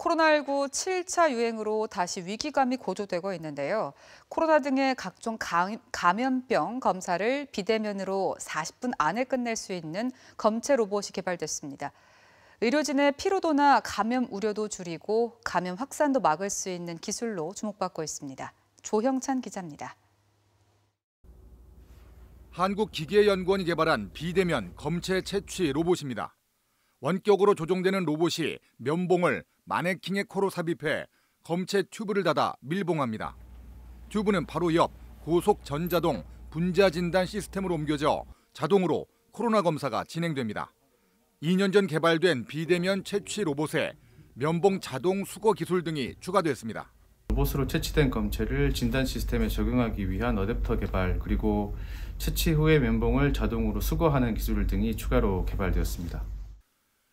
코로나19 7차 유행으로 다시 위기감이 고조되고 있는데요. 코로나 등의 각종 감염병 검사를 비대면으로 40분 안에 끝낼 수 있는 검체 로봇이 개발됐습니다. 의료진의 피로도나 감염 우려도 줄이고 감염 확산도 막을 수 있는 기술로 주목받고 있습니다. 조형찬 기자입니다. 한국기계연구원이 개발한 비대면 검체 채취 로봇입니다. 원격으로 조종되는 로봇이 면봉을 마네킹의 코로 삽입해 검체 튜브를 닫아 밀봉합니다. 튜브는 바로 옆 고속 전자동 분자 진단 시스템으로 옮겨져 자동으로 코로나 검사가 진행됩니다. 2년 전 개발된 비대면 채취 로봇에 면봉 자동 수거 기술 등이 추가됐습니다. 로봇으로 채취된 검체를 진단 시스템에 적용하기 위한 어댑터 개발 그리고 채취 후에 면봉을 자동으로 수거하는 기술 등이 추가로 개발되었습니다.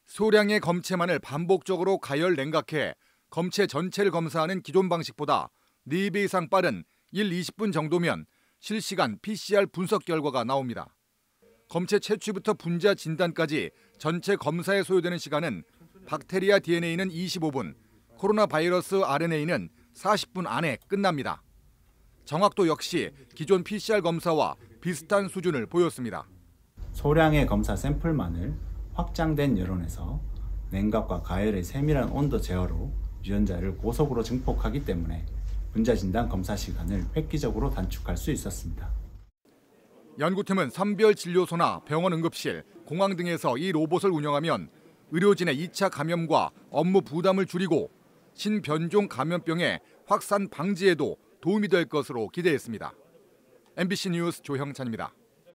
소량의 검체만을 반복적으로 가열 냉각해 검체 전체를 검사하는 기존 방식보다 4배 이상 빠른 1, 20분 정도면 실시간 PCR 분석 결과가 나옵니다. 검체 채취부터 분자 진단까지 전체 검사에 소요되는 시간은 박테리아 DNA는 25분, 코로나 바이러스 RNA는 40분 안에 끝납니다. 정확도 역시 기존 PCR 검사와 비슷한 수준을 보였습니다. 소량의 검사 샘플만을 확장된 여론에서 냉각과 가열의 세밀한 온도 제어로 유전자를 고속으로 증폭하기 때문에 분자 진단 검사 시간을 획기적으로 단축할 수 있었습니다. 연구팀은 선별 진료소나 병원 응급실, 공항 등에서 이 로봇을 운영하면 의료진의 2차 감염과 업무 부담을 줄이고 신변종 감염병의 확산 방지에도 도움이 될 것으로 기대했습니다. MBC 뉴스 조형찬입니다.